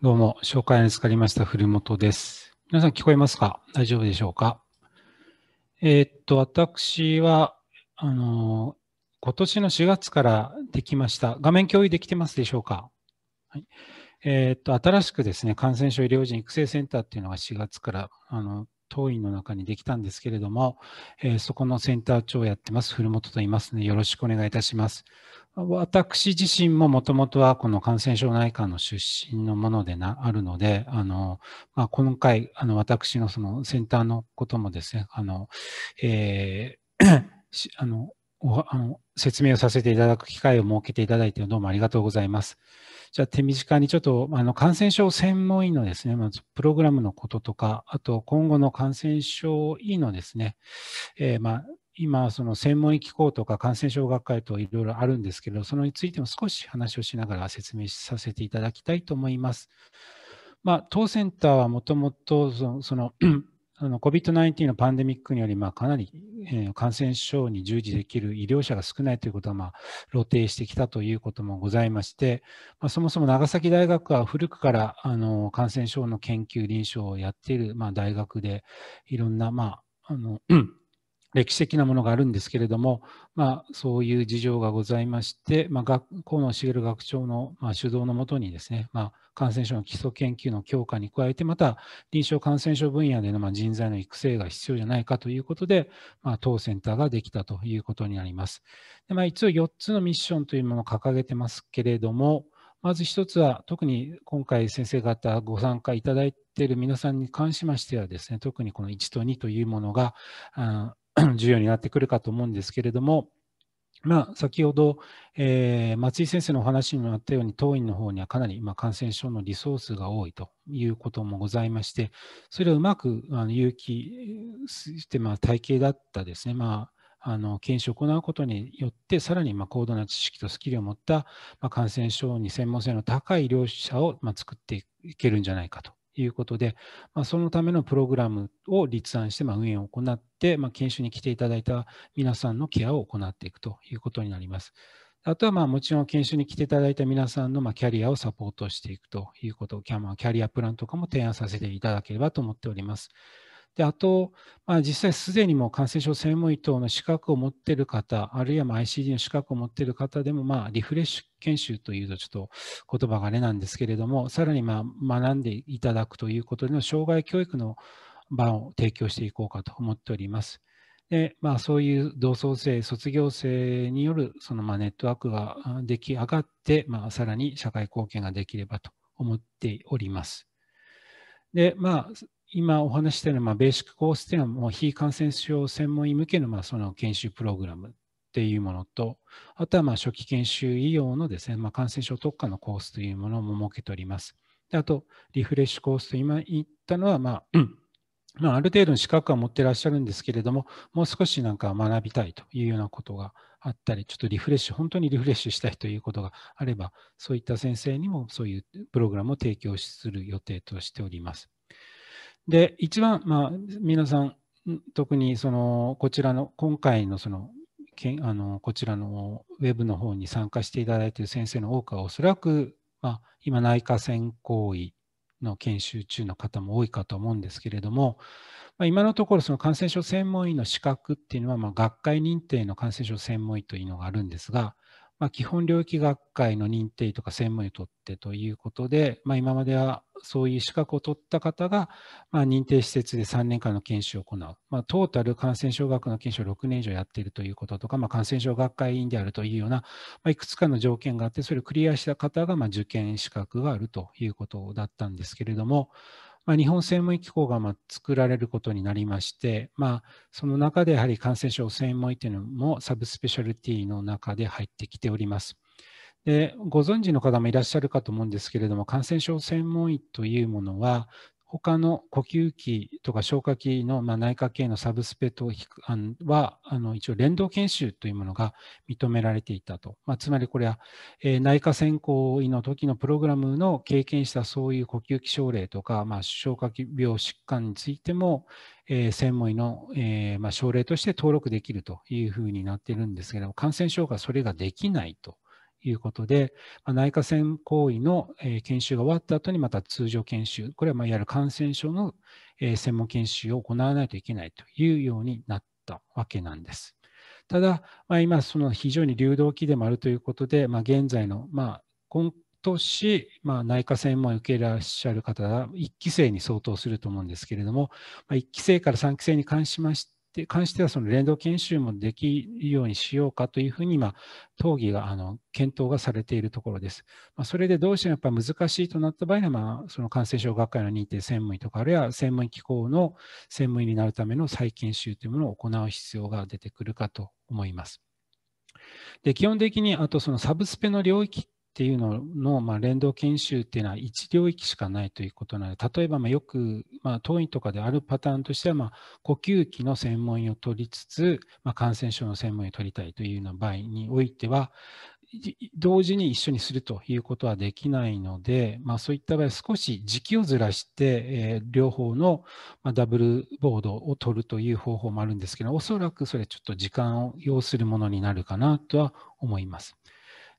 どうも、紹介に使かりました、古本です。皆さん聞こえますか大丈夫でしょうかえー、っと、私は、あの、今年の4月からできました。画面共有できてますでしょうかはい。えー、っと、新しくですね、感染症医療人育成センターっていうのが4月から、あの、当院の中にできたんですけれども、えー、そこのセンター長をやってます、古本と言いますの、ね、で、よろしくお願いいたします。私自身ももともとはこの感染症内科の出身のものでなあるので、あのまあ、今回、あの私のそのセンターのこともですね、あのえー あのあの説明をさせていただく機会を設けていただいてどうもありがとうございます。じゃあ手短にちょっとあの感染症専門医のですね、まずプログラムのこととか、あと今後の感染症医のですね、えー、まあ、今、その専門医機構とか感染症学会といろいろあるんですけど、そのについても少し話をしながら説明させていただきたいと思います。まあ、当センターはもともとそのあの COVID-19 のパンデミックにより、まあ、かなり、えー、感染症に従事できる医療者が少ないということは、まあ、露呈してきたということもございまして、まあ、そもそも長崎大学は古くからあの感染症の研究、臨床をやっている、まあ、大学で、いろんな、まああの歴史的なものがあるんですけれども、まあ、そういう事情がございまして、まあ、河野茂学長の、まあ、主導のもとにですね、まあ、感染症の基礎研究の強化に加えて、また臨床感染症分野での、まあ、人材の育成が必要じゃないかということで、まあ、当センターができたということになります。でまあ、一応4つのミッションというものを掲げてますけれども、まず1つは、特に今回先生方ご参加いただいている皆さんに関しましてはですね、特にこの1と2というものが、あ 重要になってくるかと思うんですけれども、まあ、先ほど、えー、松井先生のお話にもあったように、当院の方にはかなり今、感染症のリソースが多いということもございまして、それをうまくあの有機して、まあ、体系だったですね、まあ、あの検証を行うことによって、さらにまあ高度な知識とスキルを持った、まあ、感染症に専門性の高い医療者を、まあ、作っていけるんじゃないかということで、まあ、そのためのプログラムを立案して、ま運営を行って、ま研修に来ていただいた皆さんのケアを行っていくということになります。あとはまあもちろん研修に来ていただいた皆さんのまキャリアをサポートしていくということ、キャリアプランとかも提案させていただければと思っております。であと、まあ、実際すでにもう感染症専門医等の資格を持っている方、あるいはま ICD の資格を持っている方でも、まあ、リフレッシュ研修というとちょっと言葉がねなんですけれども、さらにま学んでいただくということでの障害教育の場を提供していこうかと思っております。でまあ、そういう同窓生、卒業生によるそのまネットワークが出来上がって、まあ、さらに社会貢献ができればと思っております。で、まあ、今お話したような、まあ、ベーシックコースというのはもう非感染症専門医向けの,、まあその研修プログラムっていうものと、あとはまあ初期研修医用のですね、まあ、感染症特化のコースというものも設けております。であと、リフレッシュコースと今言ったのは、まあ、まあ、ある程度の資格は持ってらっしゃるんですけれども、もう少しなんか学びたいというようなことがあったり、ちょっとリフレッシュ、本当にリフレッシュしたいということがあれば、そういった先生にもそういうプログラムを提供する予定としております。で、一番、まあ、皆さん、特にそのこちらの今回のそのけんあのこちらのウェブの方に参加していただいている先生の多くはおそらく、まあ、今内科専攻医の研修中の方も多いかと思うんですけれども、まあ、今のところその感染症専門医の資格っていうのは、まあ、学会認定の感染症専門医というのがあるんですが、まあ、基本領域学会の認定とか専門医を取ってということで、まあ、今まではそういう資格を取った方が、まあ、認定施設で3年間の研修を行う、まあ、トータル感染症学の研修を6年以上やっているということとか、まあ、感染症学会委員であるというような、まあ、いくつかの条件があって、それをクリアした方が、まあ、受験資格があるということだったんですけれども、まあ、日本専門医機構がま作られることになりまして、まあ、その中でやはり感染症専門医というのもサブスペシャルティの中で入ってきております。でご存知の方もいらっしゃるかと思うんですけれども、感染症専門医というものは、他の呼吸器とか消化器の、まあ、内科系のサブスペとはあの一応連動研修というものが認められていたと、まあ、つまりこれは、えー、内科専攻医の時のプログラムの経験したそういう呼吸器症例とか、まあ、消化器病疾患についても、えー、専門医の、えーまあ、症例として登録できるというふうになっているんですけども感染症がそれができないと。いうことで、まあ、内科専行為の、え研修が終わった後にまた通常研修、これはまいわゆる感染症の、え専門研修を行わないといけないというようになったわけなんです。ただ、まあ、今、その非常に流動期でもあるということで、まあ、現在の、まあ、今年、まあ、内科専門を受けらっしゃる方は1期生に相当すると思うんですけれども、まあ、1期生から3期生に関しましてて関してはその連動研修もできるようにしようかというふうに今、討議があの検討がされているところです。まあ、それでどうしてもやっぱ難しいとなった場合には、まあ、その感染症学会の認定専門医とか、あるいは専門機構の専門医になるための再研修というものを行う必要が出てくるかと思います。で基本的に、あとそのサブスペの領域っていうのの、まあ、連動研修っていうのは1領域しかないということなので、例えばまよく、まあ、当院とかであるパターンとしては、ま呼吸器の専門医を取りつつ、まあ、感染症の専門医を取りたいというような場合においては、同時に一緒にするということはできないので、まあ、そういった場合、少し時期をずらして、えー、両方のダブルボードを取るという方法もあるんですけど、おそらくそれちょっと時間を要するものになるかなとは思います。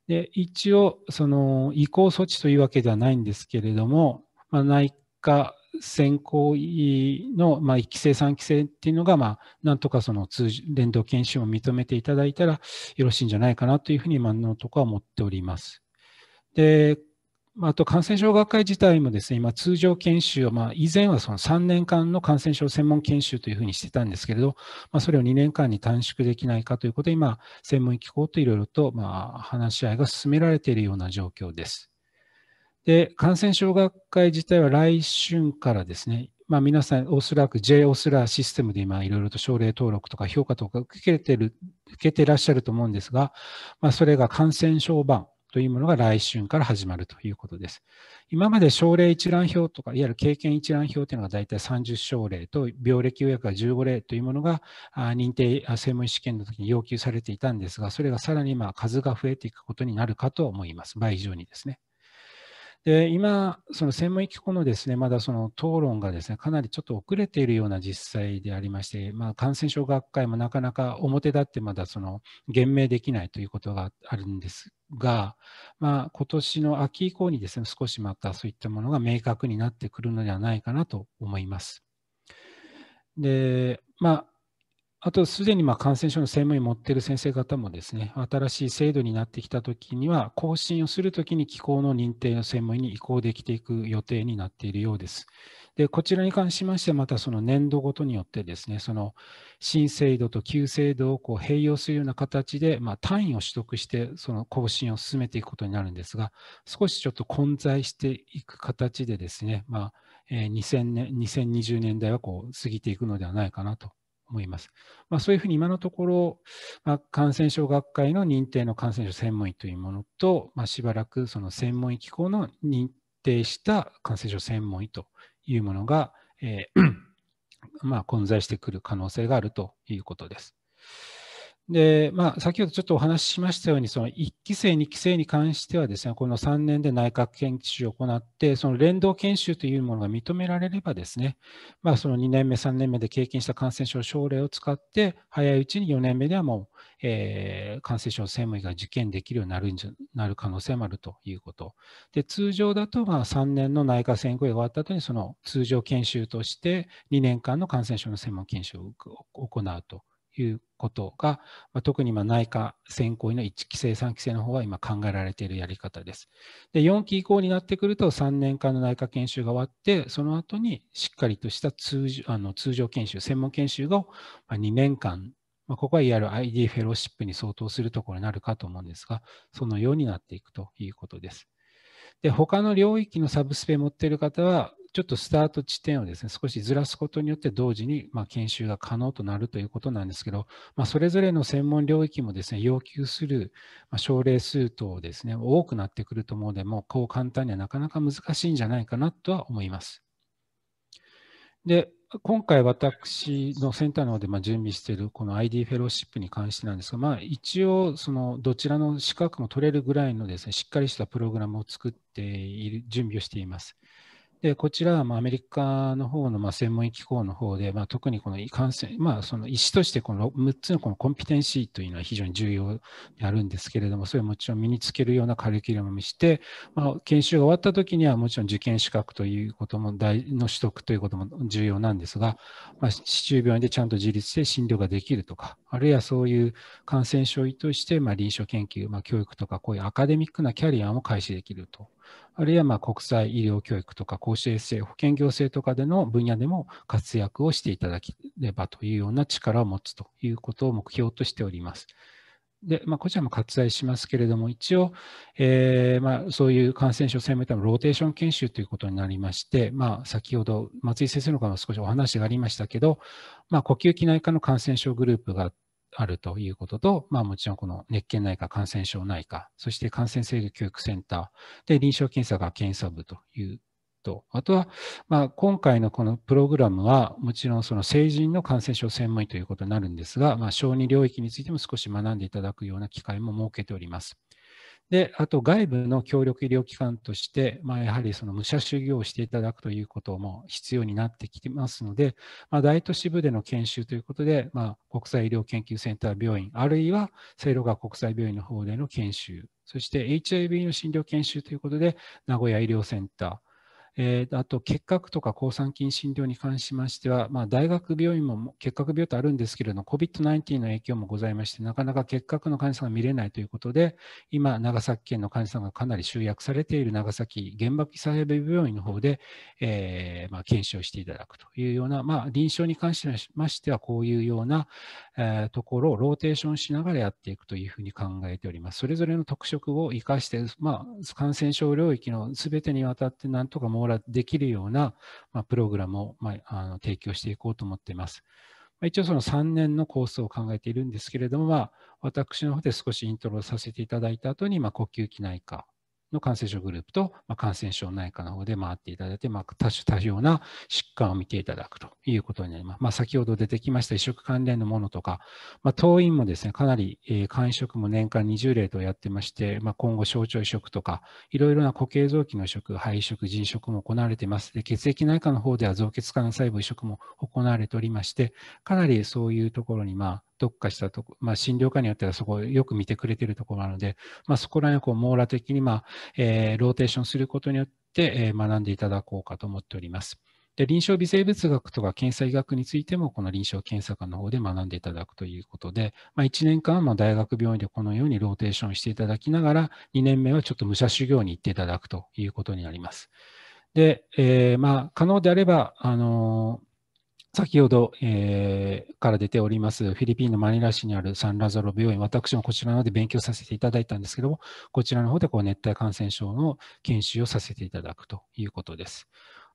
で一応、その移行措置というわけではないんですけれども、まあ、内科専攻医の、まあ、1期生、3期生っていうのが、まあ、なんとかその通連動研修を認めていただいたらよろしいんじゃないかなというふうに今のところは思っております。で、あと感染症学会自体もですね、今通常研修を、まあ、以前はその3年間の感染症専門研修というふうにしてたんですけれど、まあ、それを2年間に短縮できないかということで、今、専門機構といろいろと、まあ、話し合いが進められているような状況です。で、感染症学会自体は来春からですね、まあ、皆さん、おそらく J オスラーシステムで今、いろいろと症例登録とか評価とか受けてる、受けてらっしゃると思うんですが、まあ、それが感染症版、というものが来春から始まるということです。今まで症例一覧表とか、いわゆる経験一覧表というのが大体30症例と、病歴予約が15例というものが認定専門医試験の時に要求されていたんですが、それがさらに今数が増えていくことになるかと思います。倍以上にですね。で今、その専門医機構のですねまだその討論がですねかなりちょっと遅れているような実際でありまして、まあ、感染症学会もなかなか表立ってまだその言明できないということがあるんですが、まあ、今年の秋以降にですね少しまたそういったものが明確になってくるのではないかなと思います。で、まああと、すでにま感染症の専門医持っている先生方もですね、新しい制度になってきたときには、更新をするときに機構の認定の専門医に移行できていく予定になっているようです。で、こちらに関しまして、またその年度ごとによってですね、その新制度と旧制度をこう併用するような形で、まあ、単位を取得して、その更新を進めていくことになるんですが、少しちょっと混在していく形でですね、まあ、2 0年2020年代はこう過ぎていくのではないかなと思います。まあ、そういうふうに今のところ、まあ、感染症学会の認定の感染症専門医というものと、まあ、しばらくその専門医機構の認定した感染症専門医というものが、えー、ま混在してくる可能性があるということです。で、まあ、先ほどちょっとお話ししましたように、その1期生、2期生に関してはですね、この3年で内閣研修を行って、その連動研修というものが認められればですね、まあ、その2年目、3年目で経験した感染症症例を使って、早いうちに4年目ではもう、えー、感染症専門医が受験できるようになるんじゃなる可能性もあるということ。で、通常だと、まあ、3年の内科専攻医が終わった後に、その通常研修として、2年間の感染症の専門研修を行うということが、まあ、特にま内科選考医の1期生、3期生の方は今考えられているやり方です。で、4期以降になってくると3年間の内科研修が終わって、その後にしっかりとした通あの通常研修、専門研修が2年間、まあ、ここはいわゆる ID フェローシップに相当するところになるかと思うんですが、そのようになっていくということです。で、他の領域のサブスペ持っている方は、ちょっとスタート地点をですね、少しずらすことによって同時に、ま研修が可能となるということなんですけど、まあ、それぞれの専門領域もですね、要求する症例数等ですね、多くなってくると思うので、もうこう簡単にはなかなか難しいんじゃないかなとは思います。で、今回私のセンターの方でま準備しているこの ID フェローシップに関してなんですが、まあ、一応そのどちらの資格も取れるぐらいのですね、しっかりしたプログラムを作っている、準備をしています。で、こちらはまアメリカの方のま専門医機構の方で、まあ、特にこの感染、まあ、その医師としてこの6つのこのコンピテンシーというのは非常に重要であるんですけれども、それをもちろん身につけるようなカリキュラムにして、まあ、研修が終わった時にはもちろん受験資格ということも、大の取得ということも重要なんですが、まあ、市中病院でちゃんと自立して診療ができるとか、あるいはそういう感染症医としてま臨床研究、ま教育とか、こういうアカデミックなキャリアも開始できるとあるいはま国際医療教育とか公衆衛生、保険行政とかでの分野でも活躍をしていただければというような力を持つということを目標としております。で、まあ、こちらも割愛しますけれども、一応、えー、まあ、そういう感染症専門めのローテーション研修ということになりまして、まあ、先ほど松井先生の方も少しお話がありましたけど、まあ、呼吸器内科の感染症グループがあっあるということと、まあ、もちろんこの熱圏内科、感染症内科、そして感染制御教育センターで臨床検査が検査部というと、あとは、まあ、今回のこのプログラムは、もちろんその成人の感染症専門医ということになるんですが、まあ、小児領域についても少し学んでいただくような機会も設けております。で、あと外部の協力医療機関として、まあ、やはりその武者修行をしていただくということも必要になってきてますので、まあ、大都市部での研修ということで、まあ、国際医療研究センター病院、あるいは聖路川国際病院の方での研修、そして HIV の診療研修ということで、名古屋医療センター、えー、あと結核とか抗酸菌診療に関しましては、まあ、大学病院も結核病とあるんですけれども、COVID-19 の影響もございまして、なかなか結核の患者さんが見れないということで、今、長崎県の患者さんがかなり集約されている長崎原爆災害病院の方で、えー、まあ、検証していただくというような、まあ、臨床に関しましては、こういうような、えー、ところをローテーションしながらやっていくというふうに考えております。それぞれの特色を生かして、まあ、感染症領域のすべてにわたって、なんとか網らできるような、まあ、プログラムを、まあ、あの提供していこうと思っています。まあ、一応その3年のコースを考えているんですけれども、まあ、私の方で少しイントロさせていただいた後に、まあ、呼吸器内科の感染症グループと、まあ、感染症内科の方で回っていただいて、まあ、多種多様な疾患を見ていただくということになります。まあ、先ほど出てきました移植関連のものとか、まあ、当院もですね、かなり、えー、肝移植も年間20例とやってまして、まあ、今後、小腸移植とか、いろいろな固形臓器の移植、肺移植、腎移植も行われています。で血液内科の方では造血幹細胞移植も行われておりまして、かなりそういうところに、まあ、特化したとこ、まあ、診療科によってはそこをよく見てくれているところなので、まあ、そこら辺をこう網羅的に、まあえー、ローテーションすることによって、えー、学んでいただこうかと思っております。で臨床微生物学とか検査医学についても、この臨床検査官の方で学んでいただくということで、まあ、1年間は大学病院でこのようにローテーションしていただきながら、2年目はちょっと武者修行に行っていただくということになります。で、えー、まあ、可能であれば、あのー先ほど、えー、から出ております、フィリピンのマニラ市にあるサンラザロ病院、私もこちらので勉強させていただいたんですけども、こちらの方でこう熱帯感染症の研修をさせていただくということです。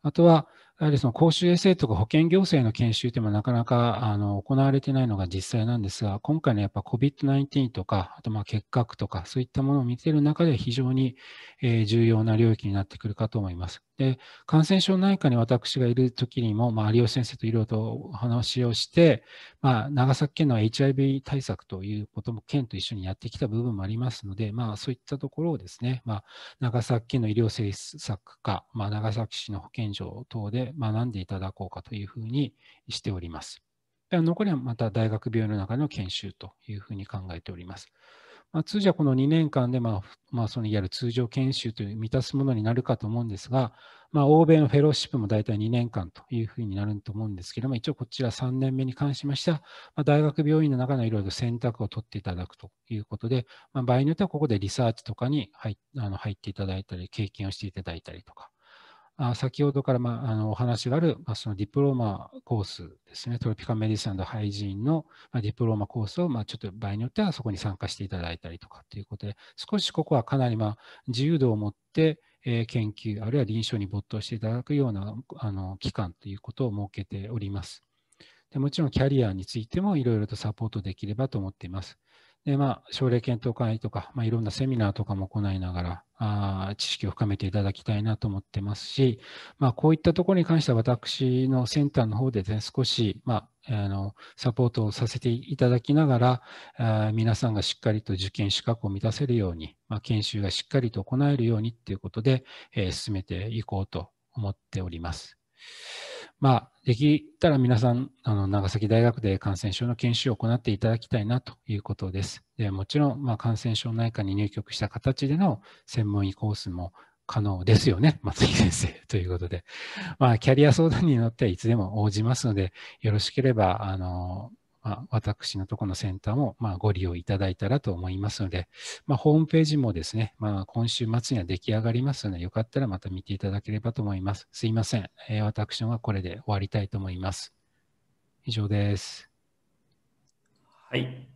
あとは、やはりその公衆衛生とか保険行政の研修というのはなかなかあの行われてないのが実際なんですが、今回のやっぱ COVID-19 とか、あとまあ結核とか、そういったものを見ている中で非常に、え重要な領域になってくるかと思います。で、感染症内科に私がいる時にも、まあ、有吉先生といろいろとお話をして、まあ、長崎県の HIV 対策ということも県と一緒にやってきた部分もありますので、まあ、そういったところをですね、まあ、長崎県の医療政策課、まあ、長崎市の保健所等でで学んでいただこうかというふうにしております。残りはまた大学病院の中の研修というふうに考えております。まあ、通常はこの2年間で、まあ、まあ、そのいわゆる通常研修という満たすものになるかと思うんですが、まあ、欧米のフェローシップも大体2年間というふうになると思うんですけども、一応こちら3年目に関しましては、まあ、大学病院の中のいろいろ選択を取っていただくということで、まあ、場合によってはここでリサーチとかに入あの入っていただいたり、経験をしていただいたりとか、あ先ほどから、まあ、あのお話がある、まあ、そのディプローマコースですね、トロピカメディスンハイジーンの、まあ、ディプローマコースを、まあ、ちょっと場合によってはそこに参加していただいたりとかっていうことで、少しここはかなり、まあ、自由度を持って、えー、研究、あるいは臨床に没頭していただくようなあの期間ということを設けております。でもちろんキャリアについてもいろいろとサポートできればと思っています。で、まあ、症例検討会とか、まあ、いろんなセミナーとかも行いながら、あ知識を深めていただきたいなと思ってますし、まあ、こういったところに関しては私のセンターの方で、ね、少し、まあ、あのサポートをさせていただきながらあ、皆さんがしっかりと受験資格を満たせるように、まあ、研修がしっかりと行えるようにということで、えー、進めていこうと思っております。まあ、できたら皆さん、あの長崎大学で感染症の研修を行っていただきたいなということです。でもちろん、まあ、感染症内科に入局した形での専門医コースも可能ですよね、松井先生ということで。まあ、キャリア相談に乗ってはいつでも応じますので、よろしければ、あの、まあ、私のところのセンターも、まあ、ご利用いただいたらと思いますので、まあ、ホームページもですね、まあ、今週末には出来上がりますので、よかったらまた見ていただければと思います。すいません。えー、私はこれで終わりたいと思います。以上です。はい。